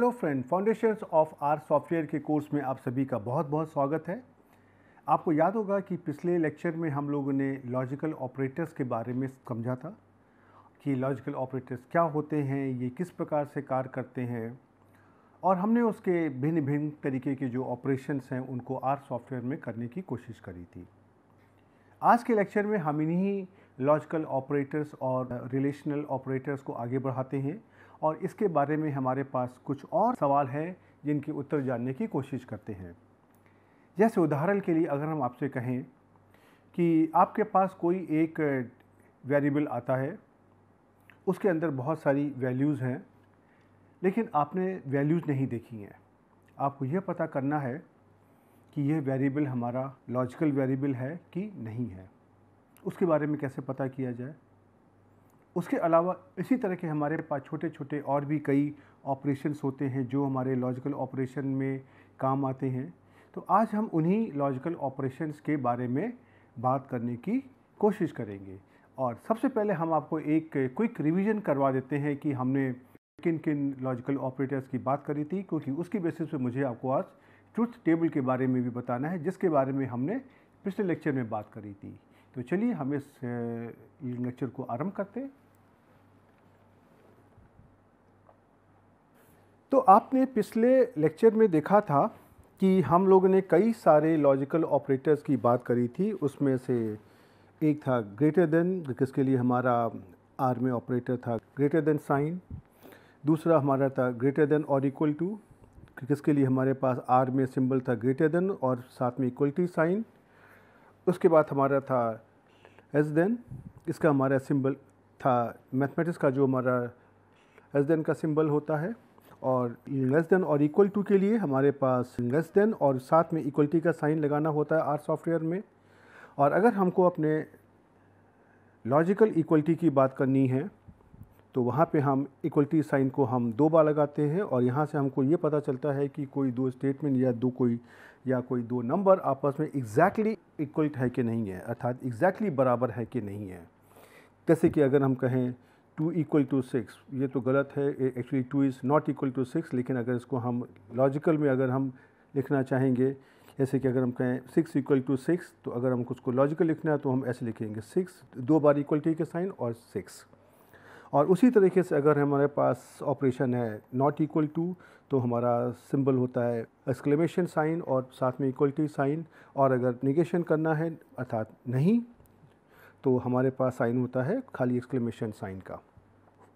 Hello friend foundations of R software के course में आप सभी का बहुत बहुत स्वागत है आपको याद होगा कि पिछले लेक्चर में हम लोगों ने लॉजिकल ऑपरेटर्स के बारे में समझा था कि लॉजिकल ऑपरेटर्स क्या होते हैं ये किस प्रकार से कार्य करते हैं और हमने उसके भिन्न भिन्न तरीके के जो ऑपरेशंस हैं उनको आर सॉफ्टवेयर में करने की कोशिश करी थी आज के लेक्चर में हम इन्हीं लॉजिकल ऑपरेटर्स और रिलेशनल ऑपरेटर्स को आगे बढ़ाते हैं और इसके बारे में हमारे पास कुछ और सवाल हैं जिनके उत्तर जानने की कोशिश करते हैं जैसे उदाहरण के लिए अगर हम आपसे कहें कि आपके पास कोई एक वेरिएबल आता है उसके अंदर बहुत सारी वैल्यूज़ हैं लेकिन आपने वैल्यूज़ नहीं देखी हैं आपको यह पता करना है कि यह वेरिएबल हमारा लॉजिकल वेरिएबल है कि नहीं है उसके बारे में कैसे पता किया जाए उसके अलावा इसी तरह के हमारे पास छोटे छोटे और भी कई ऑपरेशंस होते हैं जो हमारे लॉजिकल ऑपरेशन में काम आते हैं तो आज हम उन्हीं लॉजिकल ऑपरेशंस के बारे में बात करने की कोशिश करेंगे और सबसे पहले हम आपको एक क्विक रिवीजन करवा देते हैं कि हमने किन किन लॉजिकल ऑपरेटर्स की बात करी थी क्योंकि उसकी बेसिस पे मुझे आपको आज ट्रुथ टेबल के बारे में भी बताना है जिसके बारे में हमने पिछले लेक्चर में बात करी थी तो चलिए हम इस लेक्चर को आरंभ करते हैं तो आपने पिछले लेक्चर में देखा था कि हम लोगों ने कई सारे लॉजिकल ऑपरेटर्स की बात करी थी उसमें से एक था ग्रेटर देन जिसके लिए हमारा आर में ऑपरेटर था ग्रेटर देन साइन दूसरा हमारा था ग्रेटर देन और इक्वल टू जिसके लिए हमारे पास आर में सिंबल था ग्रेटर देन और साथ में इक्वल टू साइन उसके बाद हमारा था एस देन इसका हमारा सिंबल था मैथमेटिक्स का जो हमारा एस देन का सिंबल होता है और लेस देन और इक्वल टू के लिए हमारे पास लेस देन और साथ में इक्वलिटी का साइन लगाना होता है आर सॉफ्टवेयर में और अगर हमको अपने लॉजिकल इक्वलिटी की बात करनी है तो वहाँ पे हम इक्वलिटी साइन को हम दो बार लगाते हैं और यहाँ से हमको ये पता चलता है कि कोई दो स्टेटमेंट या दो कोई या कोई दो नंबर आपस में एग्जैक्टली इक्वल है कि नहीं है अर्थात एग्जैक्टली बराबर है कि नहीं है जैसे कि अगर हम कहें टू इक्वल टू सिक्स ये तो गलत है actually two is not equal to six लेकिन अगर इसको हम लॉजिकल में अगर हम लिखना चाहेंगे जैसे कि अगर हम कहें सिक्स इक्वल टू सिक्स तो अगर कुछ उसको लॉजिकल लिखना है तो हम ऐसे लिखेंगे सिक्स दो बार इक्वलिटी के साइन और सिक्स और उसी तरीके से अगर हमारे पास ऑपरेशन है नॉट इक्वल टू तो हमारा सिंबल होता है एक्सक्लेमेशन साइन और साथ में इक्वलिटी साइन और अगर निगेशन करना है अर्थात नहीं तो हमारे पास साइन होता है खाली एक्सक्लेमेशन साइन का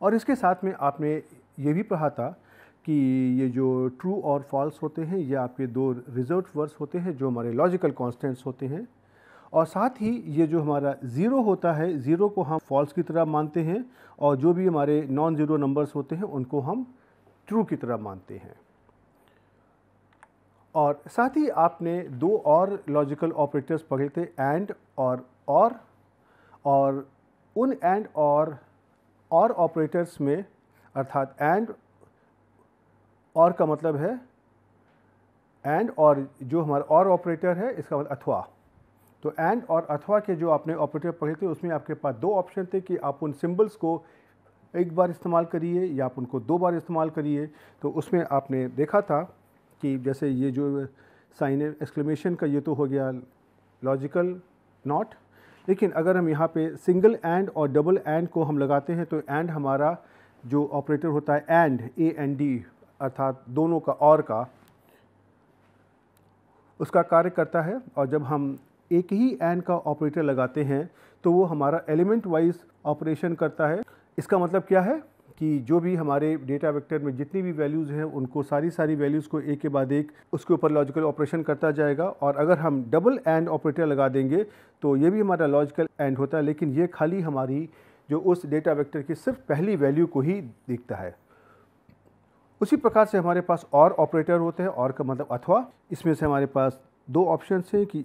और इसके साथ में आपने ये भी पढ़ा था कि ये जो ट्रू और फॉल्स होते हैं ये आपके दो रिजर्व वर्ड्स होते हैं जो हमारे लॉजिकल कॉन्स्टेंट्स होते हैं और साथ ही ये जो हमारा ज़ीरो होता है ज़ीरो को हम फॉल्स की तरह मानते हैं और जो भी हमारे नॉन ज़ीरो नंबर्स होते हैं उनको हम ट्रू की तरह मानते हैं और साथ ही आपने दो और लॉजिकल ऑपरेटर्स पढ़े थे एंड और और और उन एंड और और ऑपरेटर्स में अर्थात एंड और का मतलब है एंड और जो हमारा और ऑपरेटर है इसका मतलब अथवा तो एंड और अथवा के जो आपने ऑपरेटिव पढ़े थे उसमें आपके पास दो ऑप्शन थे कि आप उन सिम्बल्स को एक बार इस्तेमाल करिए या आप उनको दो बार इस्तेमाल करिए तो उसमें आपने देखा था कि जैसे ये जो साइन एक्सक्लेमेशन का ये तो हो गया लॉजिकल नॉट लेकिन अगर हम यहाँ पे सिंगल एंड और डबल एंड को हम लगाते हैं तो एंड हमारा जो ऑपरेटर होता है एंड ए एन डी अर्थात दोनों का और का उसका कार्य करता है और जब हम एक ही एन का ऑपरेटर लगाते हैं तो वो हमारा एलिमेंट वाइज ऑपरेशन करता है इसका मतलब क्या है कि जो भी हमारे डेटा वेक्टर में जितनी भी वैल्यूज़ हैं उनको सारी सारी वैल्यूज़ को एक के बाद एक उसके ऊपर लॉजिकल ऑपरेशन करता जाएगा और अगर हम डबल एंड ऑपरेटर लगा देंगे तो ये भी हमारा लॉजिकल एंड होता है लेकिन ये खाली हमारी जो उस डेटा वेक्टर की सिर्फ पहली वैल्यू को ही देखता है उसी प्रकार से हमारे पास और ऑपरेटर होते हैं और का मतलब अथवा इसमें से हमारे पास दो ऑप्शन हैं कि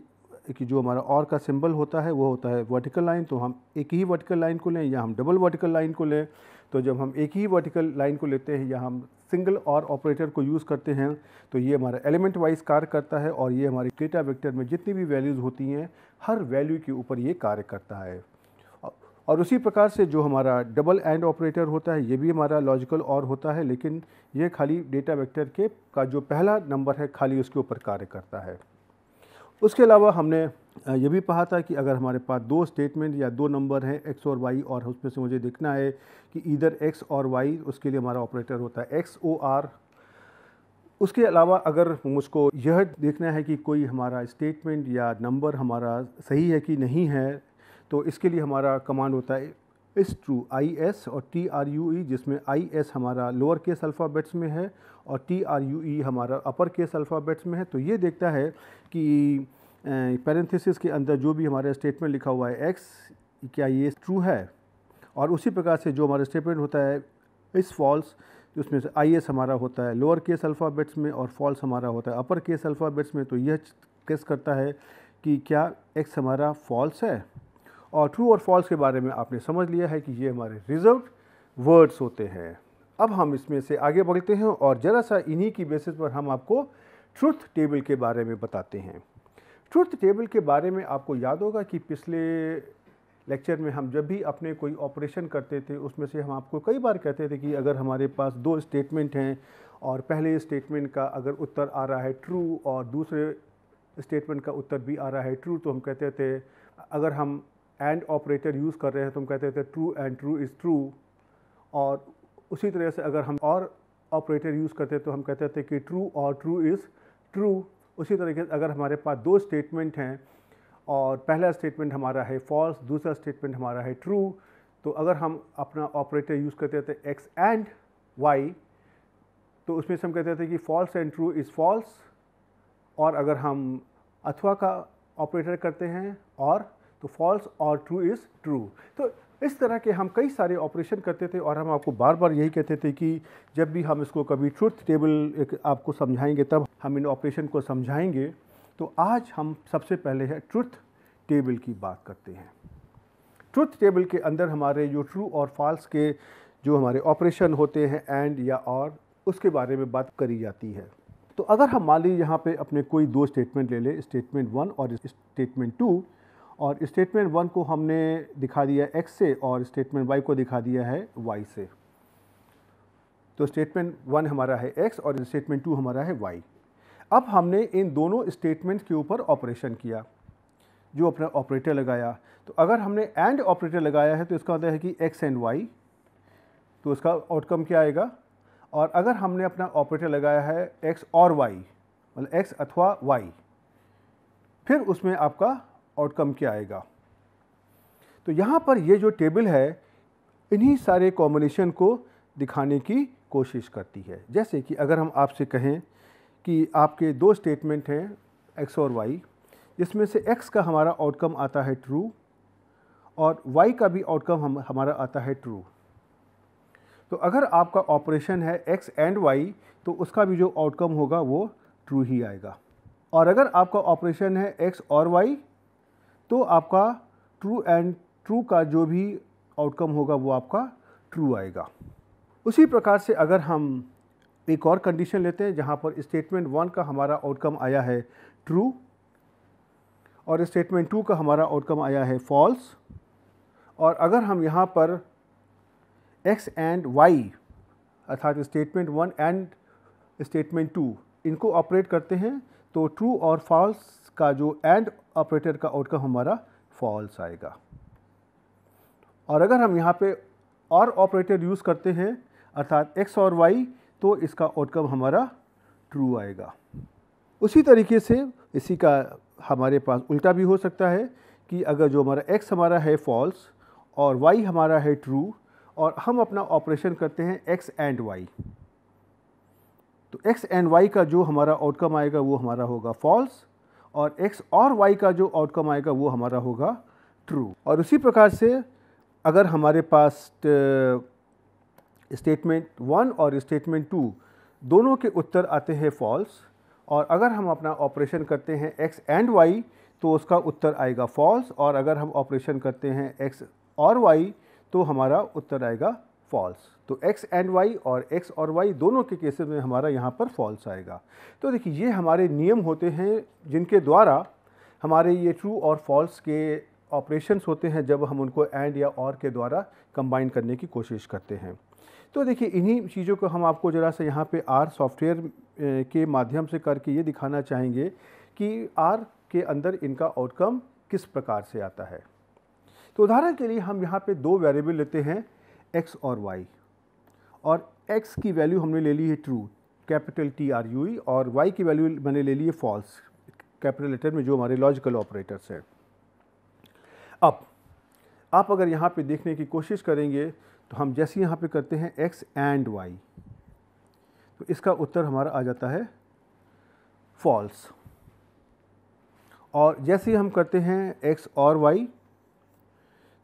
कि जो हमारा और का सिंबल होता है वो होता है वर्टिकल लाइन तो हम एक ही वर्टिकल लाइन को लें या हम डबल वर्टिकल लाइन को लें तो जब हम एक ही वर्टिकल लाइन को लेते हैं या हम सिंगल और ऑपरेटर को यूज़ करते हैं तो ये हमारा एलिमेंट वाइज कार्य करता है और ये हमारे डेटा वेक्टर में जितनी भी वैल्यूज़ होती हैं हर वैल्यू के ऊपर ये कार्य करता है और उसी प्रकार से जो हमारा डबल एंड ऑपरेटर होता है ये भी हमारा लॉजिकल और होता है लेकिन ये खाली डेटा वेक्टर के का जो पहला नंबर है खाली उसके ऊपर कार्य करता है उसके अलावा हमने ये भी कहा था कि अगर हमारे पास दो स्टेटमेंट या दो नंबर हैं एक्स और वाई और उसमें से मुझे देखना है कि इधर एक्स और वाई उसके लिए हमारा ऑपरेटर होता है एक्स ओ आर उसके अलावा अगर मुझको यह देखना है कि कोई हमारा स्टेटमेंट या नंबर हमारा सही है कि नहीं है तो इसके लिए हमारा कमांड होता है इस ट्रू आई एस और टी आर यू ई जिसमें आई एस हमारा लोअर केस अल्फ़ाबेट्स में है और टी आर यू ई हमारा अपर केस अल्फ़ाबेट्स में है तो ये देखता है कि पैरेंथिसिस के अंदर जो भी हमारा स्टेटमेंट लिखा हुआ है एक्स क्या ये ट्रू है और उसी प्रकार से जो हमारा स्टेटमेंट होता है इस फॉल्स तो उसमें से आई एस हमारा होता है लोअर केस अल्फ़ाबेट्स में और फॉल्स हमारा होता है अपर केस अल्फ़ाबेट्स में तो यह केस करता है कि क्या एक्स हमारा फॉल्स है और ट्रू और फॉल्स के बारे में आपने समझ लिया है कि ये हमारे रिजर्व वर्ड्स होते हैं अब हम इसमें से आगे बढ़ते हैं और ज़रा सा इन्हीं की बेसिस पर हम आपको ट्रुथ टेबल के बारे में बताते हैं ट्रुथ टेबल के बारे में आपको याद होगा कि पिछले लेक्चर में हम जब भी अपने कोई ऑपरेशन करते थे उसमें से हम आपको कई बार कहते थे कि अगर हमारे पास दो स्टेटमेंट हैं और पहले स्टेटमेंट का अगर उत्तर आ रहा है ट्रू और दूसरे स्टेटमेंट का उत्तर भी आ रहा है ट्रू तो हम कहते थे अगर हम एंड ऑपरेटर यूज़ कर रहे हैं तो हम कहते थे true and true is true और उसी तरह से अगर हम और ऑपरेटर यूज़ करते तो हम कहते थे कि ट्रू और ट्रू इज़ ट्रू उसी तरीके से अगर हमारे पास दो स्टेटमेंट हैं और पहला स्टेटमेंट हमारा है फॉल्स दूसरा स्टेटमेंट हमारा है ट्रू तो अगर हम अपना ऑपरेटर यूज़ करते थे एक्स एंड वाई तो उसमें से हम कहते थे कि false and true is false और अगर हम अथवा का ऑपरेटर करते हैं और तो फॉल्स और ट्रू इज़ ट्रू तो इस तरह के हम कई सारे ऑपरेशन करते थे और हम आपको बार बार यही कहते थे कि जब भी हम इसको कभी ट्रुथ टेबल आपको समझाएंगे तब हम इन ऑपरेशन को समझाएंगे तो आज हम सबसे पहले है ट्रुथ टेबल की बात करते हैं ट्रुथ टेबल के अंदर हमारे जो ट्रू और फॉल्स के जो हमारे ऑपरेशन होते हैं एंड या और उसके बारे में बात करी जाती है तो अगर हम मान लीजिए यहाँ पे अपने कोई दो स्टेटमेंट ले लें स्टेटमेंट वन और स्टेटमेंट टू और स्टेटमेंट वन को हमने दिखा दिया एक्स से और स्टेटमेंट वाई को दिखा दिया है वाई से तो स्टेटमेंट वन हमारा है एक्स और स्टेटमेंट टू हमारा है वाई अब हमने इन दोनों स्टेटमेंट्स के ऊपर ऑपरेशन किया जो अपना ऑपरेटर लगाया तो अगर हमने एंड ऑपरेटर लगाया है तो इसका मतलब है कि एक्स एंड वाई तो इसका आउटकम क्या आएगा और अगर हमने अपना ऑपरेटर लगाया है एक्स और वाई मतलब एक्स अथवा वाई फिर उसमें आपका आउटकम क्या आएगा तो यहाँ पर ये जो टेबल है इन्हीं सारे कॉम्बिनेशन को दिखाने की कोशिश करती है जैसे कि अगर हम आपसे कहें कि आपके दो स्टेटमेंट हैं एक्स और वाई जिसमें से एक्स का हमारा आउटकम आता है ट्रू और वाई का भी आउटकम हम हमारा आता है ट्रू तो अगर आपका ऑपरेशन है एक्स एंड वाई तो उसका भी जो आउटकम होगा वो ट्रू ही आएगा और अगर आपका ऑपरेशन है एक्स और वाई तो आपका ट्रू एंड ट्रू का जो भी आउटकम होगा वो आपका ट्रू आएगा उसी प्रकार से अगर हम एक और कंडीशन लेते हैं जहाँ पर स्टेटमेंट वन का हमारा आउटकम आया है ट्रू और स्टेटमेंट टू का हमारा आउटकम आया है फॉल्स और अगर हम यहाँ पर एक्स एंड वाई अर्थात statement one and statement two इनको ऑपरेट करते हैं तो ट्रू और फॉल्स का जो एंड ऑपरेटर का आउटकम हमारा फॉल्स आएगा और अगर हम यहाँ पे और ऑपरेटर यूज़ करते हैं अर्थात एक्स और वाई तो इसका आउटकम हमारा ट्रू आएगा उसी तरीके से इसी का हमारे पास उल्टा भी हो सकता है कि अगर जो हमारा एक्स हमारा है फॉल्स और वाई हमारा है ट्रू और हम अपना ऑपरेशन करते हैं एक्स एंड वाई तो x एंड y का जो हमारा आउटकम आएगा वो हमारा होगा फॉल्स और x और y का जो आउटकम आएगा वो हमारा होगा ट्रू और उसी प्रकार से अगर हमारे पास स्टेटमेंट वन और स्टेटमेंट टू दोनों के उत्तर आते हैं फॉल्स और अगर हम अपना ऑपरेशन करते हैं x एंड y तो उसका उत्तर आएगा फॉल्स और अगर हम ऑपरेशन करते हैं x और y तो हमारा उत्तर आएगा फॉल्स तो x एंड y और x और y दोनों के केसेस में हमारा यहाँ पर फॉल्स आएगा तो देखिए ये हमारे नियम होते हैं जिनके द्वारा हमारे ये ट्रू और फॉल्स के ऑपरेशंस होते हैं जब हम उनको एंड या और के द्वारा कंबाइन करने की कोशिश करते हैं तो देखिए इन्हीं चीज़ों को हम आपको ज़रा सा यहाँ पे आर सॉफ्टवेयर के माध्यम से करके ये दिखाना चाहेंगे कि आर के अंदर इनका आउटकम किस प्रकार से आता है तो उदाहरण के लिए हम यहाँ पे दो वेरिएबल लेते हैं एक्स और वाई और एक्स की वैल्यू हमने ले ली है true capital T R U E और वाई की वैल्यू मैंने ले ली है फॉल्स कैपिटल लेटर में जो हमारे लॉजिकल ऑपरेटर्स हैं अब आप अगर यहाँ पे देखने की कोशिश करेंगे तो हम जैसे यहाँ पे करते हैं एक्स एंड वाई तो इसका उत्तर हमारा आ जाता है फॉल्स और जैसे हम करते हैं एक्स और वाई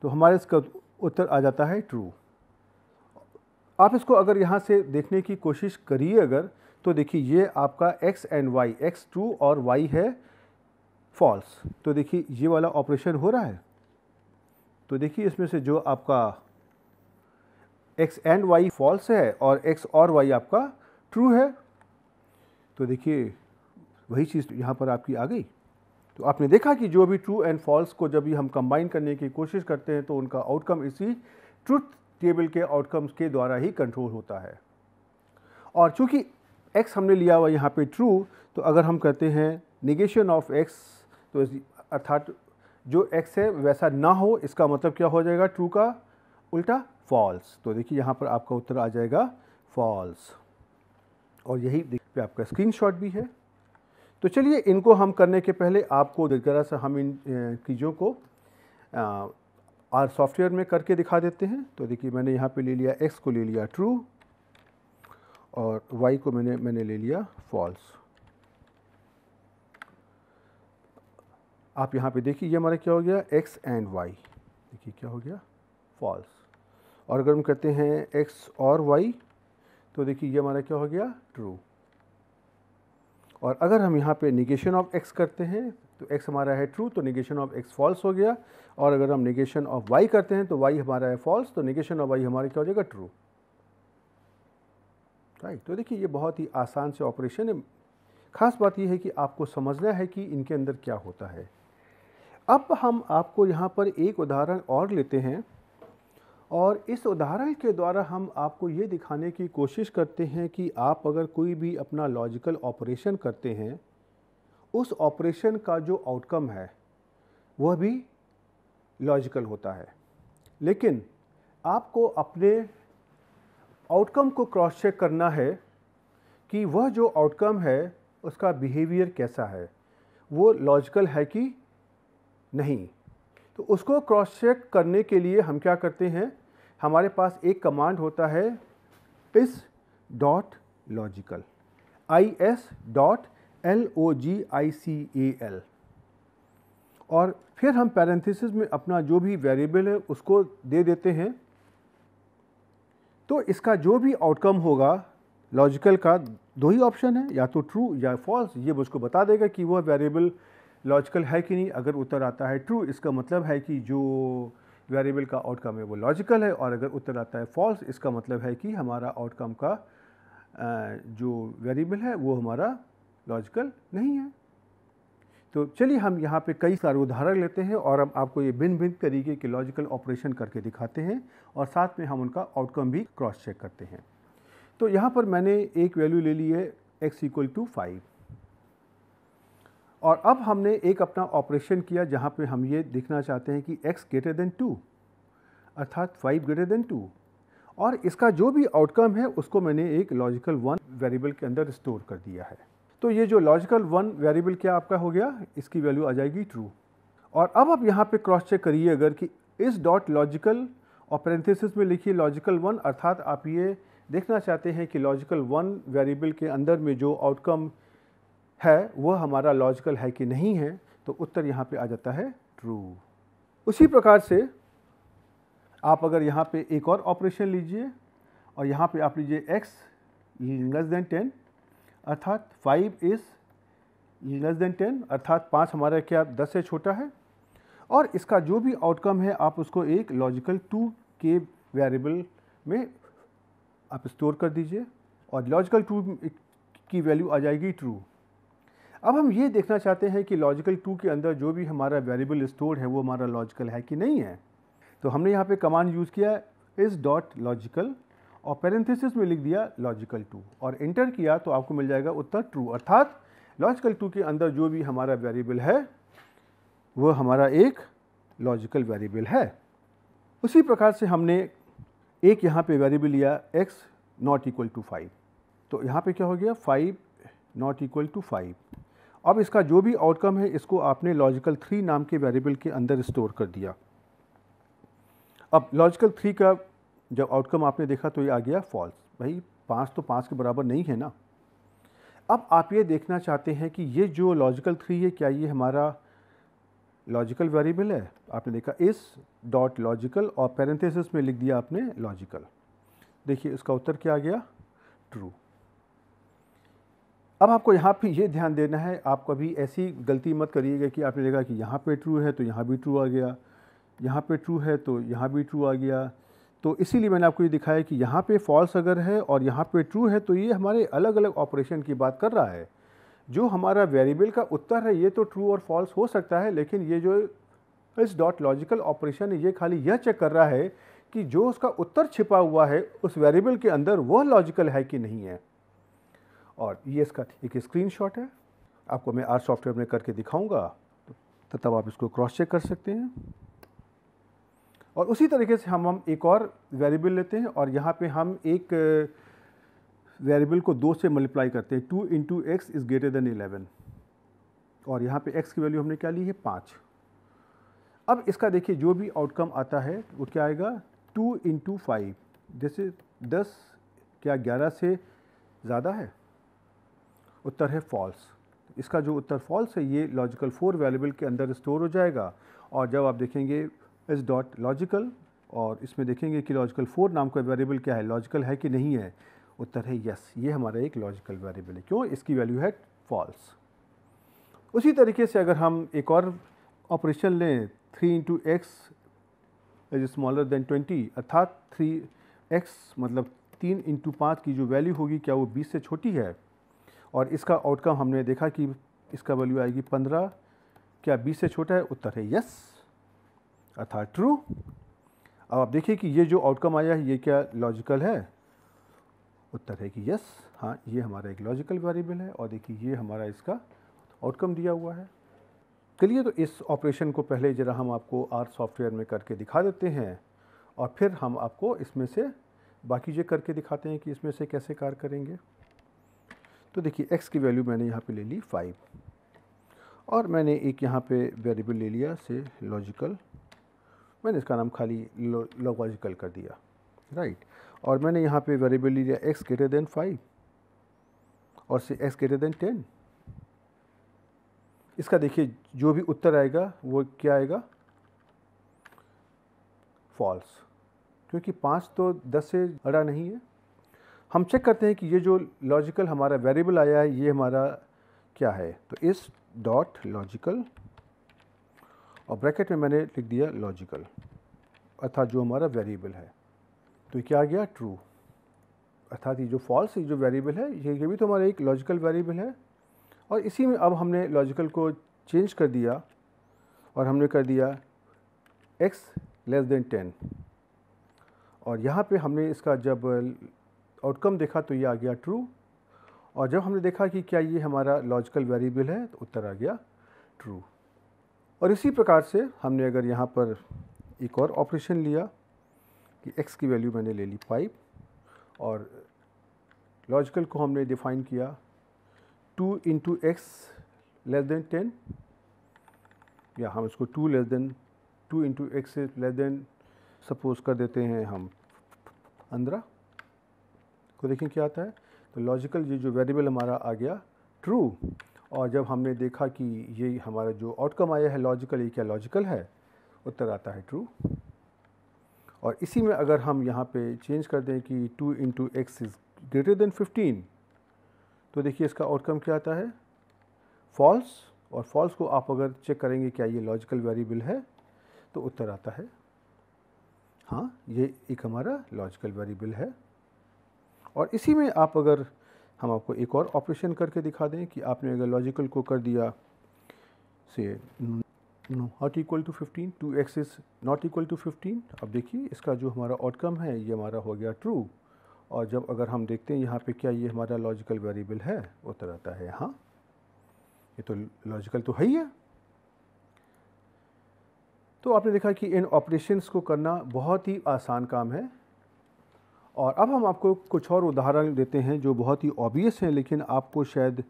तो हमारे इसका उत्तर आ जाता है ट्रू आप इसको अगर यहाँ से देखने की कोशिश करिए अगर तो देखिए ये आपका x and y x true और y है फॉल्स तो देखिए ये वाला ऑपरेशन हो रहा है तो देखिए इसमें से जो आपका x एंड y फॉल्स है और x और y आपका ट्रू है तो देखिए वही चीज़ यहाँ पर आपकी आ गई तो आपने देखा कि जो भी ट्रू एंड फॉल्स को जब भी हम कंबाइन करने की कोशिश करते हैं तो उनका आउटकम इसी ट्रुथ टेबल के आउटकम्स के द्वारा ही कंट्रोल होता है और चूँकि एक्स हमने लिया हुआ यहाँ पे ट्रू तो अगर हम कहते हैं निगेशन ऑफ एक्स तो अर्थात जो एक्स है वैसा ना हो इसका मतलब क्या हो जाएगा ट्रू का उल्टा फॉल्स तो देखिए यहाँ पर आपका उत्तर आ जाएगा फॉल्स और यही पे आपका स्क्रीनशॉट भी है तो चलिए इनको हम करने के पहले आपको ज़रा सा हम इन चीज़ों को और सॉफ्टवेयर में करके दिखा देते हैं तो देखिए मैंने यहाँ पे ले लिया एक्स को ले लिया ट्रू और वाई को मैंने मैंने ले लिया फॉल्स आप यहाँ पे देखिए ये हमारा क्या हो गया एक्स एंड वाई देखिए क्या हो गया फॉल्स और अगर हम कहते हैं एक्स और वाई तो देखिए ये हमारा क्या हो गया ट्रू और अगर हम यहाँ पे निगेशन ऑफ एक्स करते हैं तो x हमारा है ट्रू तो निगेशन ऑफ x फॉल्स हो गया और अगर हम निगेशन ऑफ y करते हैं तो y हमारा है फॉल्स तो निगेशन ऑफ y हमारा क्या हो जाएगा ट्रू राइट तो देखिए ये बहुत ही आसान से ऑपरेशन है खास बात यह है कि आपको समझना है कि इनके अंदर क्या होता है अब हम आपको यहाँ पर एक उदाहरण और लेते हैं और इस उदाहरण के द्वारा हम आपको ये दिखाने की कोशिश करते हैं कि आप अगर कोई भी अपना लॉजिकल ऑपरेशन करते हैं उस ऑपरेशन का जो आउटकम है वह भी लॉजिकल होता है लेकिन आपको अपने आउटकम को क्रॉस चेक करना है कि वह जो आउटकम है उसका बिहेवियर कैसा है वो लॉजिकल है कि नहीं तो उसको क्रॉस चेक करने के लिए हम क्या करते हैं हमारे पास एक कमांड होता है is dot logical I S dot L O G I C A L और फिर हम पैरेंथिसिस में अपना जो भी वेरिएबल है उसको दे देते हैं तो इसका जो भी आउटकम होगा लॉजिकल का दो ही ऑप्शन है या तो ट्रू या फॉल्स ये मुझको बता देगा कि वह वेरिएबल लॉजिकल है कि नहीं अगर उत्तर आता है ट्रू इसका मतलब है कि जो वेरिएबल का आउटकम है वो लॉजिकल है और अगर उत्तर आता है फॉल्स इसका मतलब है कि हमारा आउटकम का जो वेरिएबल है वो हमारा लॉजिकल नहीं है तो चलिए हम यहाँ पे कई सारे उदाहरण लेते हैं और हम आपको ये भिन्न भिन्न तरीके के लॉजिकल ऑपरेशन करके दिखाते हैं और साथ में हम उनका आउटकम भी क्रॉस चेक करते हैं तो यहाँ पर मैंने एक वैल्यू ले ली है एक्स इक्वल टू फाइव और अब हमने एक अपना ऑपरेशन किया जहाँ पे हम ये देखना चाहते हैं कि x ग्रेटर देन टू अर्थात फाइव ग्रेटर देन टू और इसका जो भी आउटकम है उसको मैंने एक लॉजिकल वन वेरिएबल के अंदर स्टोर कर दिया है तो ये जो लॉजिकल वन वेरिएबल क्या आपका हो गया इसकी वैल्यू आ जाएगी ट्रू और अब आप यहाँ पे क्रॉस चेक करिए अगर कि इस डॉट लॉजिकल और पैरेंथेसिस में लिखिए लॉजिकल वन अर्थात आप ये देखना चाहते हैं कि लॉजिकल वन वेरिएबल के अंदर में जो आउटकम है वह हमारा लॉजिकल है कि नहीं है तो उत्तर यहाँ पर आ जाता है ट्रू उसी प्रकार से आप अगर यहाँ पर एक और ऑपरेशन लीजिए और यहाँ पर आप लीजिए एक्स लेस देन टेन अर्थात five is less than ten अर्थात पाँच हमारा क्या दस से छोटा है और इसका जो भी आउटकम है आप उसको एक लॉजिकल टू के वेरिएबल में आप स्टोर कर दीजिए और लॉजिकल टू की वैल्यू आ जाएगी ट्रू अब हम ये देखना चाहते हैं कि लॉजिकल टू के अंदर जो भी हमारा वेरिएबल स्टोर है वो हमारा लॉजिकल है कि नहीं है तो हमने यहाँ पे कमांड यूज़ किया इस डॉट लॉजिकल और पेरेंथिस में लिख दिया लॉजिकल टू और इंटर किया तो आपको मिल जाएगा उत्तर ट्रू अर्थात लॉजिकल टू के अंदर जो भी हमारा वेरिएबल है वह हमारा एक लॉजिकल वेरिएबल है उसी प्रकार से हमने एक यहाँ पे वेरिएबल लिया x not equal to five तो यहाँ पे क्या हो गया five not equal to five अब इसका जो भी आउटकम है इसको आपने लॉजिकल थ्री नाम के वेरिएबल के अंदर स्टोर कर दिया अब लॉजिकल थ्री का जब आउटकम आपने देखा तो ये आ गया फॉल्स भाई पाँच तो पाँच के बराबर नहीं है ना अब आप ये देखना चाहते हैं कि ये जो लॉजिकल थ्री है क्या ये हमारा लॉजिकल वेरिएबल है आपने देखा इस डॉट लॉजिकल और पैरेंथेसिस में लिख दिया आपने लॉजिकल देखिए इसका उत्तर क्या आ गया ट्रू अब आपको यहाँ पे ये ध्यान देना है आप कभी ऐसी गलती मत करिएगा कि आपने देखा कि यहाँ पे ट्रू है तो यहाँ भी ट्रू आ गया यहाँ पे ट्रू है तो यहाँ भी ट्रू आ गया तो इसीलिए मैंने आपको ये दिखाया कि यहाँ पे फॉल्स अगर है और यहाँ पे ट्रू है तो ये हमारे अलग अलग ऑपरेशन की बात कर रहा है जो हमारा वेरिएबल का उत्तर है ये तो ट्रू और फॉल्स हो सकता है लेकिन ये जो इस डॉट लॉजिकल ऑपरेशन है ये खाली यह चेक कर रहा है कि जो उसका उत्तर छिपा हुआ है उस वेरिएबल के अंदर वह लॉजिकल है कि नहीं है और ये इसका एक शॉट है आपको मैं आर सॉफ्टवेयर में करके दिखाऊँगा तो तब आप इसको क्रॉस चेक कर सकते हैं और उसी तरीके से हम हम एक और वेरिएबल लेते हैं और यहाँ पे हम एक वेरिएबल को दो से मल्टीप्लाई करते हैं two into x is greater than eleven और यहाँ पे एक्स की वैल्यू हमने क्या ली है पाँच अब इसका देखिए जो भी आउटकम आता है वो क्या आएगा टू इंटू फाइव जैसे दस क्या ग्यारह से ज़्यादा है उत्तर है फॉल्स इसका जो उत्तर फॉल्स है ये लॉजिकल फोर वेरिएबल के अंदर स्टोर हो जाएगा और जब आप देखेंगे इज डॉट लॉजिकल और इसमें देखेंगे कि लॉजिकल फोर नाम का वेरिएबल क्या है लॉजिकल है कि नहीं है उत्तर है यस ये हमारा एक लॉजिकल वेरिएबल है क्यों इसकी वैल्यू है फॉल्स उसी तरीके से अगर हम एक और ऑपरेशन लें three into x is smaller than twenty अर्थात थ्री एक्स मतलब तीन इंटू पाँच की जो वैल्यू होगी क्या वो बीस से छोटी है और इसका आउटकम हमने देखा कि इसका वैल्यू आएगी पंद्रह क्या बीस से छोटा है उत्तर है यस अर्थात ट्रू अब आप देखिए कि ये जो आउटकम आया है ये क्या लॉजिकल है उत्तर है कि यस हाँ ये हमारा एक लॉजिकल वेरिएबल है और देखिए ये हमारा इसका आउटकम दिया हुआ है चलिए तो इस ऑपरेशन को पहले ज़रा हम आपको आर सॉफ्टवेयर में करके दिखा देते हैं और फिर हम आपको इसमें से बाकी ये करके दिखाते हैं कि इसमें से कैसे कार करेंगे तो देखिए एक्स की वैल्यू मैंने यहाँ पे ले ली फाइव और मैंने एक यहाँ पे वेरिएबल ले लिया से लॉजिकल मैंने इसका नाम खाली लॉजिकल लो, कर दिया राइट और मैंने यहाँ पे वेरिएबल लिया एक्स ग्रेटर देन फाइव और से एक्स ग्रेटर देन टेन इसका देखिए जो भी उत्तर आएगा वो क्या आएगा फॉल्स क्योंकि पाँच तो दस से बड़ा नहीं है हम चेक करते हैं कि ये जो लॉजिकल हमारा वेरिएबल आया है ये हमारा क्या है तो इस डॉट लॉजिकल और ब्रैकेट में मैंने लिख दिया लॉजिकल अर्थात जो हमारा वेरिएबल है तो क्या आ गया ट्रू अर्थात ये जो फॉल्स ये जो वेरिएबल है ये ये भी तो हमारा एक लॉजिकल वेरिएबल है और इसी में अब हमने लॉजिकल को चेंज कर दिया और हमने कर दिया एक्स लेस देन टेन और यहाँ पे हमने इसका जब आउटकम देखा तो ये आ गया ट्रू और जब हमने देखा कि क्या ये हमारा लॉजिकल वेरिएबल है तो उत्तर आ गया ट्रू और इसी प्रकार से हमने अगर यहाँ पर एक और ऑपरेशन लिया कि x की वैल्यू मैंने ले ली फाइव और लॉजिकल को हमने डिफ़ाइन किया two into x less than ten या हम इसको two less than two into x less than suppose कर देते हैं हम पंद्रह को तो देखें क्या आता है तो लॉजिकल ये जो वेरिएबल हमारा आ गया ट्रू और जब हमने देखा कि ये हमारा जो आउटकम आया है लॉजिकल ये क्या लॉजिकल है उत्तर आता है ट्रू और इसी में अगर हम यहाँ पे चेंज कर दें कि two into x is greater than fifteen तो देखिए इसका आउटकम क्या आता है फॉल्स और फॉल्स को आप अगर चेक करेंगे क्या ये लॉजिकल वेरिएबल है तो उत्तर आता है हाँ ये एक हमारा लॉजिकल वेरिएबल है और इसी में आप अगर हम आपको एक और ऑपरेशन करके दिखा दें कि आपने अगर लॉजिकल को कर दिया से not equal to fifteen two x is not equal to fifteen अब देखिए इसका जो हमारा आउटकम है ये हमारा हो गया ट्रू और जब अगर हम देखते हैं यहाँ पे क्या ये हमारा लॉजिकल वेरिएबल है उतर आता है यहाँ ये तो लॉजिकल तो है ही है तो आपने देखा कि इन ऑपरेशंस को करना बहुत ही आसान काम है और अब हम आपको कुछ और उदाहरण देते हैं जो बहुत ही ऑबियस हैं लेकिन आपको शायद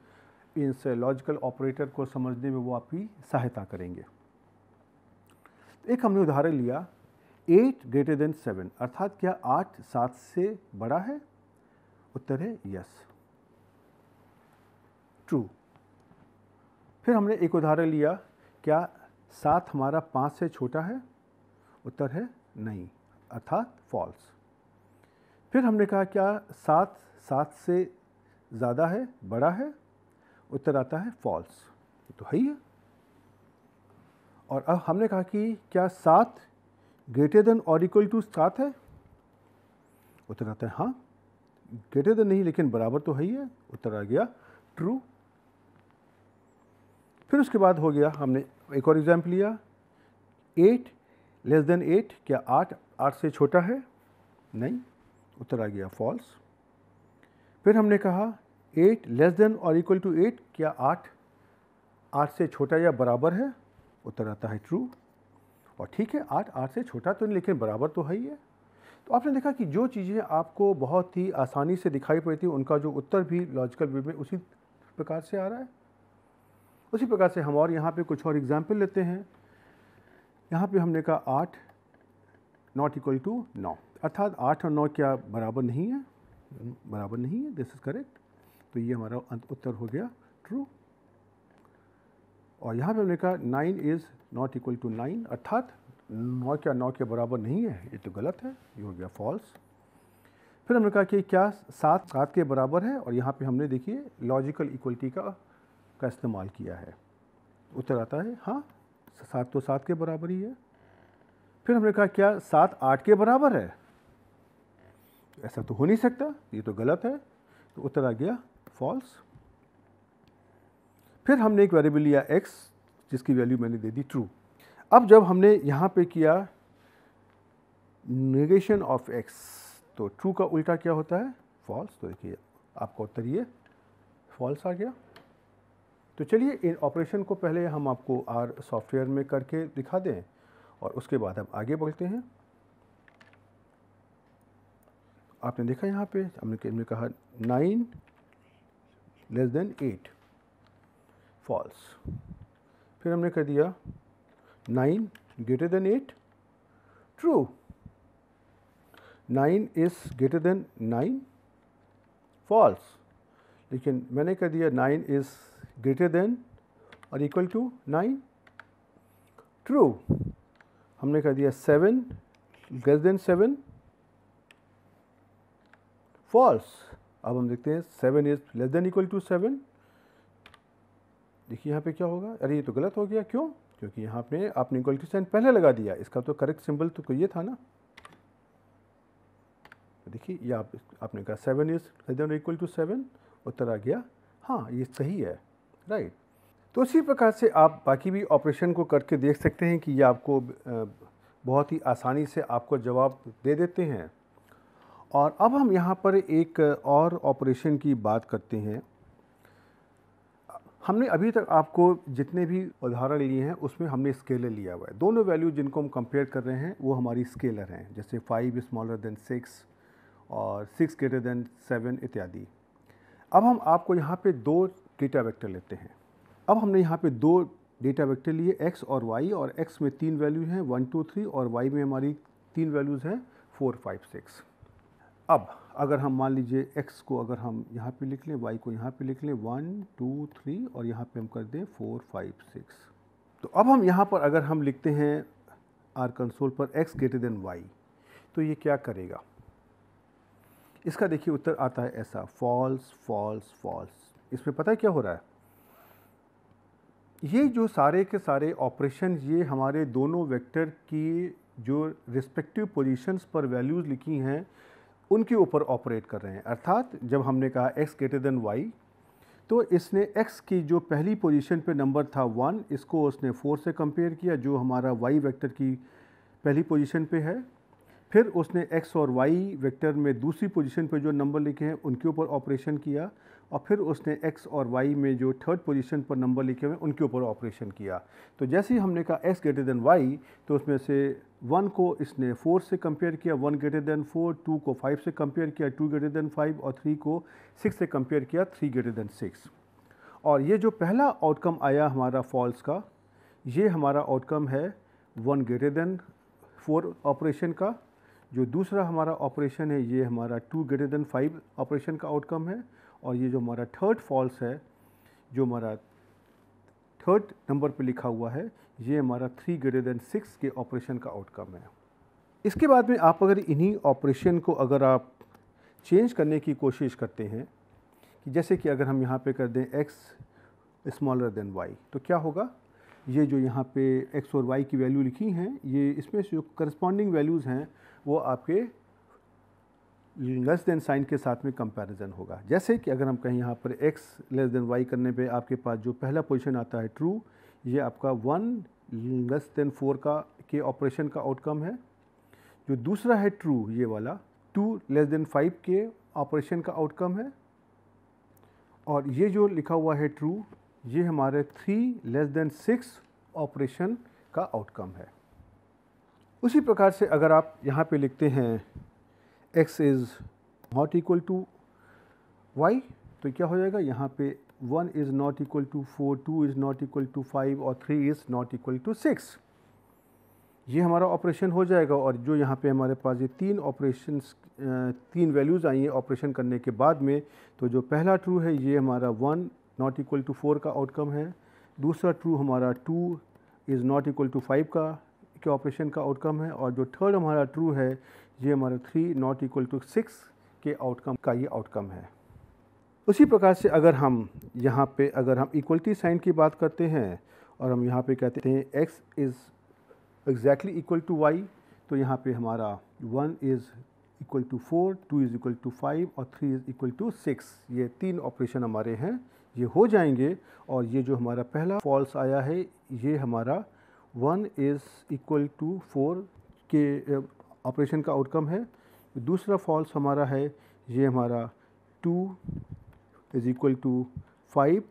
इस लॉजिकल ऑपरेटर को समझने में वो आपकी सहायता करेंगे एक हमने उदाहरण लिया एट ग्रेटर देन सेवन अर्थात क्या आठ सात से बड़ा है उत्तर है यस ट्रू फिर हमने एक उदाहरण लिया क्या सात हमारा पाँच से छोटा है उत्तर है नहीं अर्थात फॉल्स फिर हमने कहा क्या सात सात से ज़्यादा है बड़ा है उत्तर आता है फॉल्स तो है ही है और अब हमने कहा कि क्या सात ग्रेटर देन और इक्वल टू सात है उत्तर आता है हाँ ग्रेटर देन नहीं लेकिन बराबर तो है ही है उत्तर आ गया ट्रू फिर उसके बाद हो गया हमने एक और एग्जाम्पल लिया एट लेस देन एट क्या आठ आठ से छोटा है नहीं उत्तर आ गया फॉल्स फिर हमने कहा एट लेस देन और इक्वल टू एट क्या आठ आठ से छोटा या बराबर है उत्तर आता है ट्रू और ठीक है आठ आठ से छोटा तो नहीं लेकिन बराबर तो है ही है तो आपने देखा कि जो चीज़ें आपको बहुत ही आसानी से दिखाई पड़ती थी उनका जो उत्तर भी लॉजिकल वे में उसी प्रकार से आ रहा है उसी प्रकार से हम और यहाँ पे कुछ और एग्जाम्पल लेते हैं यहाँ पे हमने कहा आठ नॉट इक्वल टू नौ अर्थात आठ और नौ क्या बराबर नहीं है बराबर नहीं है दिस इज़ करेक्ट तो ये हमारा अंत उत्तर हो गया ट्रू और यहाँ पे हमने कहा nine is not equal to nine अर्थात नौ क्या नौ के बराबर नहीं है ये तो गलत है ये हो गया फॉल्स फिर हमने कहा कि क्या सात सात के बराबर है और यहाँ पे हमने देखिए लॉजिकल इक्वलिटी का का इस्तेमाल किया है उत्तर आता है हाँ सात तो सात के बराबर ही है फिर हमने कहा क्या सात आठ के बराबर है ऐसा तो हो नहीं सकता ये तो गलत है तो उत्तर आ गया फॉल्स फिर हमने एक वेरिएबल लिया एक्स जिसकी वैल्यू मैंने दे दी ट्रू अब जब हमने यहाँ पे किया नेगेशन ऑफ एक्स तो ट्रू का उल्टा क्या होता है फॉल्स तो देखिए आपका उत्तर ये फॉल्स आ गया तो चलिए इन ऑपरेशन को पहले हम आपको आर सॉफ्टवेयर में करके दिखा दें और उसके बाद हम आगे बढ़ते हैं आपने देखा यहाँ पे हमने हमने कहा nine less than eight false फिर हमने कह दिया nine greater than eight true nine is greater than nine false लेकिन मैंने कह दिया नाइन इज़ ग्रेटर देन और इक्वल टू नाइन ट्रू हमने कह दिया seven less than seven false अब हम देखते हैं seven is less than equal to seven देखिए यहाँ पे क्या होगा अरे ये तो गलत हो गया क्यों क्योंकि यहाँ पे आपने इक्वल टू साइन पहले लगा दिया इसका तो करेक्ट सिंबल तो ये था ना तो देखिए ये आप आपने कहा seven is less than equal to seven उत्तर आ गया हाँ ये सही है राइट तो इसी प्रकार से आप बाकी भी ऑपरेशन को करके देख सकते हैं कि ये आपको बहुत ही आसानी से आपको जवाब दे देते हैं और अब हम यहाँ पर एक और ऑपरेशन की बात करते हैं हमने अभी तक आपको जितने भी उदाहरण लिए हैं उसमें हमने स्केलर लिया हुआ है दोनों वैल्यू जिनको हम कंपेयर कर रहे हैं वो हमारी स्केलर हैं जैसे फाइव स्मॉलर देन सिक्स और सिक्स ग्रेटर देन सेवन इत्यादि अब हम आपको यहाँ पे दो डेटा वेक्टर लेते हैं अब हमने यहाँ पे दो डेटा वेक्टर लिए एक्स और वाई और एक्स में तीन वैल्यू हैं वन टू थ्री और वाई में हमारी तीन वैल्यूज़ हैं फोर फाइव सिक्स अब अगर हम मान लीजिए x को अगर हम यहाँ पे लिख लें y को यहाँ पे लिख लें वन टू थ्री और यहाँ पे हम कर दें फोर फाइव सिक्स तो अब हम यहाँ पर अगर हम लिखते हैं आर कंसोल पर x ग्रेटर देन y तो ये क्या करेगा इसका देखिए उत्तर आता है ऐसा फॉल्स फॉल्स फॉल्स इसमें पता है क्या हो रहा है ये जो सारे के सारे ऑपरेशन ये हमारे दोनों वेक्टर की जो रिस्पेक्टिव पोजीशंस पर वैल्यूज़ लिखी हैं उनके ऊपर ऑपरेट कर रहे हैं अर्थात जब हमने कहा एक्स ग्रेटर देन वाई तो इसने एक्स की जो पहली पोजीशन पे नंबर था वन इसको उसने फोर से कंपेयर किया जो हमारा वाई वेक्टर की पहली पोजीशन पे है फिर उसने एक्स और वाई वेक्टर में दूसरी पोजीशन पे जो नंबर लिखे हैं उनके ऊपर ऑपरेशन किया और फिर उसने एक्स और वाई में जो थर्ड पोजीशन पर नंबर लिखे हुए उनके ऊपर ऑपरेशन किया तो जैसे ही हमने कहा एक्स ग्रेटर देन वाई तो उसमें से वन को इसने फोर से कंपेयर किया one greater than four two को फाइव से कंपेयर किया टू ग्रेटर देन फाइव और थ्री को सिक्स से कंपेयर किया थ्री ग्रेटर देन सिक्स और ये जो पहला आउटकम आया हमारा फॉल्स का ये हमारा आउटकम है one greater than four operation का जो दूसरा हमारा ऑपरेशन है ये हमारा two greater than five operation का आउटकम है और ये जो हमारा थर्ड फॉल्स है जो हमारा थर्ड नंबर पे लिखा हुआ है ये हमारा थ्री ग्रेटर देन सिक्स के ऑपरेशन का आउटकम है इसके बाद में आप अगर इन्हीं ऑपरेशन को अगर आप चेंज करने की कोशिश करते हैं कि जैसे कि अगर हम यहाँ पे कर दें एक्स स्मॉलर देन वाई तो क्या होगा ये जो यहाँ पे एक्स और वाई की वैल्यू लिखी हैं ये इसमें जो करस्पॉन्डिंग वैल्यूज़ हैं वो आपके लेस देन साइन के साथ में कंपैरिजन होगा जैसे कि अगर हम कहें यहाँ पर x लेस देन y करने पे आपके पास जो पहला पोजीशन आता है ट्रू ये आपका वन लेस देन फोर का के ऑपरेशन का आउटकम है जो दूसरा है ट्रू ये वाला टू लेस देन फाइव के ऑपरेशन का आउटकम है और ये जो लिखा हुआ है ट्रू ये हमारे three less than six operation का आउटकम है उसी प्रकार से अगर आप यहाँ पे लिखते हैं x is not equal to y तो क्या हो जाएगा यहाँ पे one is not equal to four two is not equal to five और three is not equal to six ये हमारा ऑपरेशन हो जाएगा और जो यहाँ पे हमारे पास ये तीन ऑपरेशन तीन वैल्यूज़ आई हैं ऑपरेशन करने के बाद में तो जो पहला ट्रू है ये हमारा one not equal to four का आउटकम है दूसरा ट्रू हमारा two is not equal to five का के ऑपरेशन का आउटकम है और जो थर्ड हमारा ट्रू है ये हमारा three not equal to six के आउटकम का ये आउटकम है उसी प्रकार से अगर हम यहाँ पे अगर हम इक्वलिटी साइन की बात करते हैं और हम यहाँ पे कहते हैं x is exactly equal to y तो यहाँ पे हमारा one is equal to four two is equal to five और three is equal to six ये तीन ऑपरेशन हमारे हैं ये हो जाएंगे और ये जो हमारा पहला फॉल्स आया है ये हमारा one is equal to four के ऑपरेशन का आउटकम है दूसरा फॉल्स हमारा है ये हमारा two is equal to five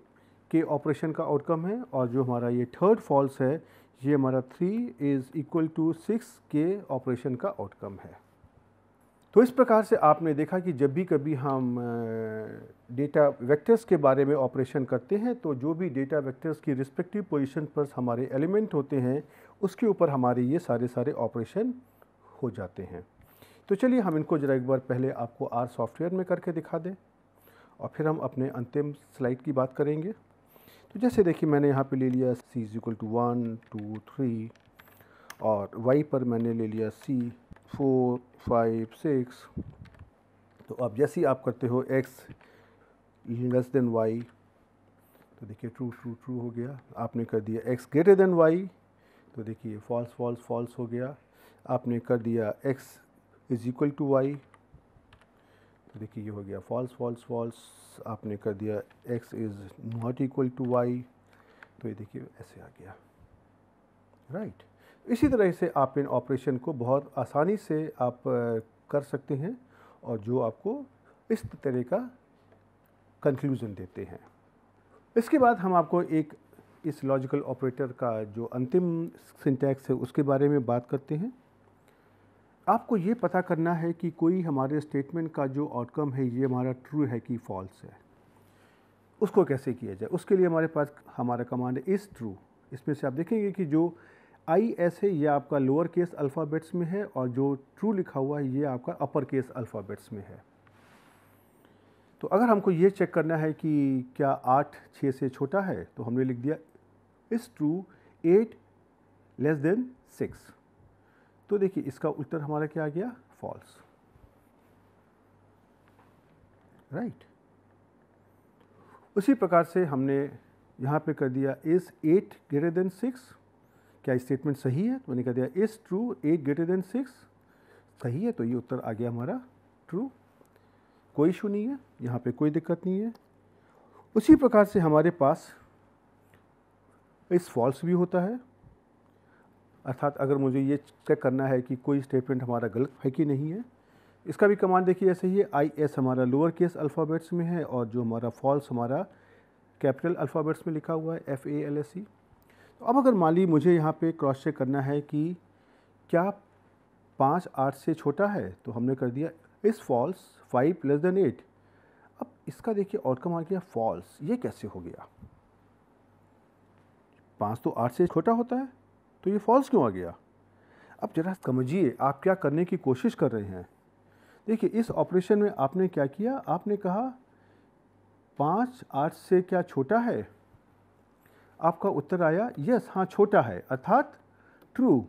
के ऑपरेशन का आउटकम है और जो हमारा ये थर्ड फॉल्स है ये हमारा three is equal to six के ऑपरेशन का आउटकम है तो इस प्रकार से आपने देखा कि जब भी कभी हम डेटा वेक्टर्स के बारे में ऑपरेशन करते हैं तो जो भी डेटा वेक्टर्स की रिस्पेक्टिव पोजीशन पर हमारे एलिमेंट होते हैं उसके ऊपर हमारे ये सारे सारे ऑपरेशन हो जाते हैं तो चलिए हम इनको ज़रा एक बार पहले आपको आर सॉफ्टवेयर में करके दिखा दें और फिर हम अपने अंतिम स्लाइड की बात करेंगे तो जैसे देखिए मैंने यहाँ पे ले लिया c is equal to one two three और वाई पर मैंने ले लिया सी फोर फाइव सिक्स तो अब जैसे ही आप करते हो एक्स लेस देन वाई तो देखिए ट्रू ट्रू ट्रू हो गया आपने कर दिया एक्स ग्रेटर देन वाई तो देखिए फॉल्स फॉल्स फॉल्स हो गया आपने कर दिया x is equal to y देखिए ये हो गया फॉल्स फॉल्स फॉल्स आपने कर दिया x is not equal to y तो ये देखिए ऐसे आ गया राइट right. इसी तरह से आप इन ऑपरेशन को बहुत आसानी से आप कर सकते हैं और जो आपको इस तरह का कंक्लूज़न देते हैं इसके बाद हम आपको एक इस लॉजिकल ऑपरेटर का जो अंतिम सिंटैक्स है उसके बारे में बात करते हैं आपको ये पता करना है कि कोई हमारे स्टेटमेंट का जो आउटकम है ये हमारा ट्रू है कि फॉल्स है उसको कैसे किया जाए उसके लिए हमारे पास हमारा कमांड है इस ट्रू इसमें से आप देखेंगे कि जो आई एस है ये आपका लोअर केस अल्फ़ाबेट्स में है और जो ट्रू लिखा हुआ है ये आपका अपर केस अल्फ़ाबेट्स में है तो अगर हमको ये चेक करना है कि क्या आठ छः से छोटा है तो हमने लिख दिया is true eight less than six तो देखिए इसका उत्तर हमारा क्या आ गया फॉल्स राइट right. उसी प्रकार से हमने यहाँ पे कर दिया is eight greater than six क्या स्टेटमेंट सही है तो मैंने कह दिया is true eight greater than six सही है तो ये उत्तर आ गया हमारा ट्रू कोई इशू नहीं है यहाँ पे कोई दिक्कत नहीं है उसी प्रकार से हमारे पास इस फॉल्स भी होता है अर्थात अगर मुझे ये चेक करना है कि कोई स्टेटमेंट हमारा गलत है कि नहीं है इसका भी कमांड देखिए ऐसे ही है आई एस हमारा लोअर केस अल्फ़ाबेट्स में है और जो हमारा फॉल्स हमारा कैपिटल अल्फ़ाबेट्स में लिखा हुआ है F A L S C तो अब अगर मान ली मुझे यहाँ पे क्रॉस चेक करना है कि क्या पाँच आठ से छोटा है तो हमने कर दिया is false five less than eight अब इसका देखिए आउटकम आ गया फॉल्स ये कैसे हो गया पाँच तो आठ से छोटा होता है तो ये फॉल्स क्यों आ गया अब जरा समझिए आप क्या करने की कोशिश कर रहे हैं देखिए इस ऑपरेशन में आपने क्या किया आपने कहा पाँच आठ से क्या छोटा है आपका उत्तर आया यस हाँ छोटा है अर्थात ट्रू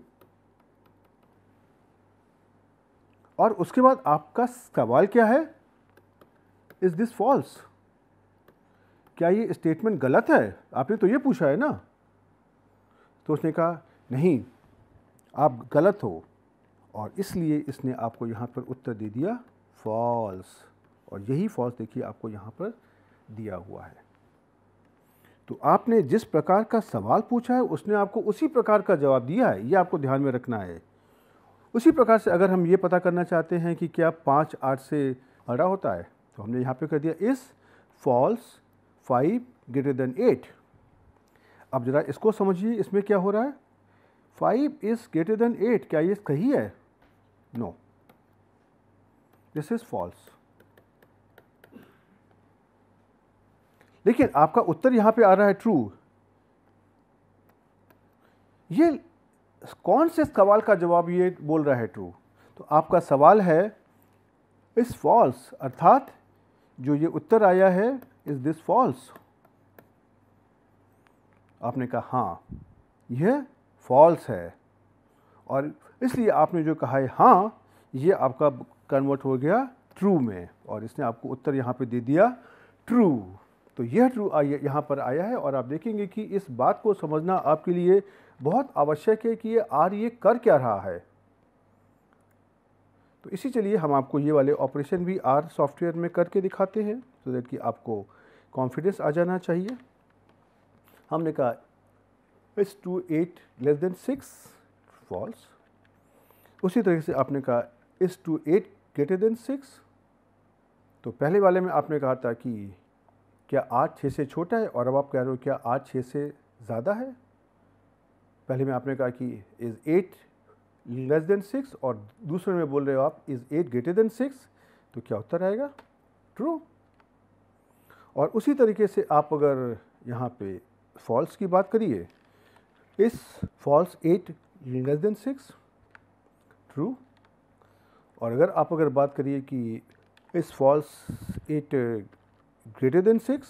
और उसके बाद आपका सवाल क्या है इज़ दिस फॉल्स क्या ये स्टेटमेंट गलत है आपने तो ये पूछा है ना तो उसने कहा नहीं आप गलत हो और इसलिए इसने आपको यहाँ पर उत्तर दे दिया फॉल्स और यही फॉल्स देखिए आपको यहाँ पर दिया हुआ है तो आपने जिस प्रकार का सवाल पूछा है उसने आपको उसी प्रकार का जवाब दिया है ये आपको ध्यान में रखना है उसी प्रकार से अगर हम ये पता करना चाहते हैं कि क्या पाँच आठ से बड़ा होता है तो हमने यहाँ पे कर दिया is false five greater than eight अब ज़रा इसको समझिए इसमें क्या हो रहा है five is greater than eight क्या ये सही है नो दिस इज फॉल्स लेकिन आपका उत्तर यहां पे आ रहा है ट्रू ये कौन से सवाल का जवाब ये बोल रहा है ट्रू तो आपका सवाल है इस फॉल्स अर्थात जो ये उत्तर आया है इज दिस फॉल्स आपने कहा हाँ यह फॉल्स है और इसलिए आपने जो कहा है हाँ ये आपका कन्वर्ट हो गया ट्रू में और इसने आपको उत्तर यहाँ पे दे दिया ट्रू तो यह ट्रू यहाँ पर आया है और आप देखेंगे कि इस बात को समझना आपके लिए बहुत आवश्यक है कि ये आर ये कर क्या रहा है तो इसी चलिए हम आपको ये वाले ऑपरेशन भी आर सॉफ्टवेयर में करके दिखाते हैं सो तो दैट कि आपको कॉन्फिडेंस आ जाना चाहिए हमने कहा is true eight less than six false उसी तरीके से आपने कहा is true eight greater than six तो पहले वाले में आपने कहा था कि क्या आठ छः से छोटा है और अब आप कह रहे हो क्या आठ छः से ज़्यादा है पहले में आपने कहा कि is eight less than six और दूसरे में बोल रहे हो आप is eight greater than six तो क्या उत्तर आएगा ट्रू और उसी तरीके से आप अगर यहाँ पे फॉल्स की बात करिए is false eight less than six true और अगर आप अगर बात करिए कि is false eight greater than six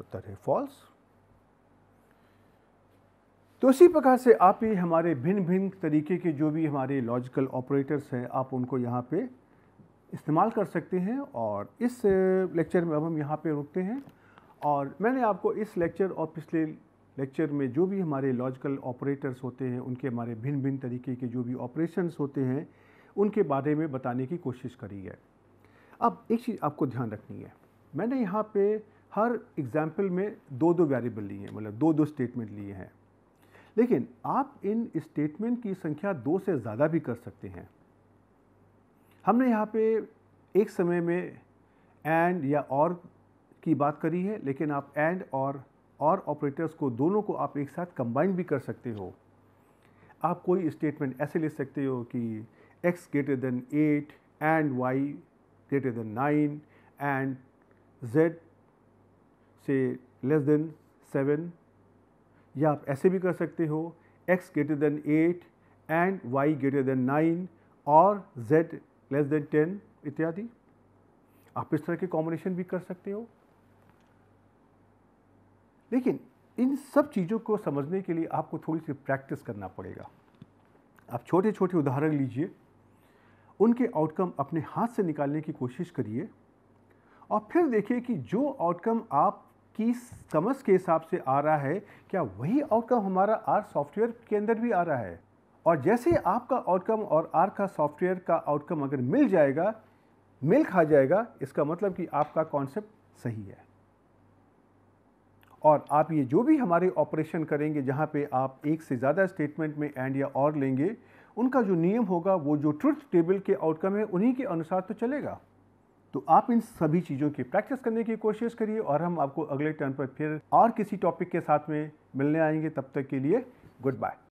उत्तर है फॉल्स तो इसी प्रकार से आप ये हमारे भिन्न भिन्न तरीके के जो भी हमारे लॉजिकल ऑपरेटर्स हैं आप उनको यहाँ पे इस्तेमाल कर सकते हैं और इस लेक्चर में अब हम यहाँ पे रुकते हैं और मैंने आपको इस लेक्चर और पिछले लेक्चर में जो भी हमारे लॉजिकल ऑपरेटर्स होते हैं उनके हमारे भिन्न भिन्न तरीके के जो भी ऑपरेशंस होते हैं उनके बारे में बताने की कोशिश करी है अब एक चीज़ आपको ध्यान रखनी है मैंने यहाँ पे हर एग्ज़ाम्पल में दो दो वेरिएबल लिए हैं मतलब दो दो स्टेटमेंट लिए हैं लेकिन आप इन स्टेटमेंट की संख्या दो से ज़्यादा भी कर सकते हैं हमने यहाँ पे एक समय में एंड या और की बात करी है लेकिन आप एंड और और ऑपरेटर्स को दोनों को आप एक साथ कंबाइन भी कर सकते हो आप कोई स्टेटमेंट ऐसे ले सकते हो कि x greater than eight and y greater than nine and z से लेस देन सेवन या आप ऐसे भी कर सकते हो x greater than eight and y greater than nine और z लेस देन टेन इत्यादि आप इस तरह के कॉम्बिनेशन भी कर सकते हो लेकिन इन सब चीज़ों को समझने के लिए आपको थोड़ी सी प्रैक्टिस करना पड़ेगा आप छोटे छोटे उदाहरण लीजिए उनके आउटकम अपने हाथ से निकालने की कोशिश करिए और फिर देखिए कि जो आउटकम आपकी समझ के हिसाब से आ रहा है क्या वही आउटकम हमारा आर सॉफ्टवेयर के अंदर भी आ रहा है और जैसे आपका आउटकम और आर का सॉफ्टवेयर का आउटकम अगर मिल जाएगा मिल खा जाएगा इसका मतलब कि आपका कॉन्सेप्ट सही है और आप ये जो भी हमारे ऑपरेशन करेंगे जहाँ पे आप एक से ज़्यादा स्टेटमेंट में एंड या और लेंगे उनका जो नियम होगा वो जो ट्रुथ टेबल के आउटकम है उन्हीं के अनुसार तो चलेगा तो आप इन सभी चीज़ों की प्रैक्टिस करने की कोशिश करिए और हम आपको अगले टर्न पर फिर और किसी टॉपिक के साथ में मिलने आएंगे तब तक के लिए गुड बाय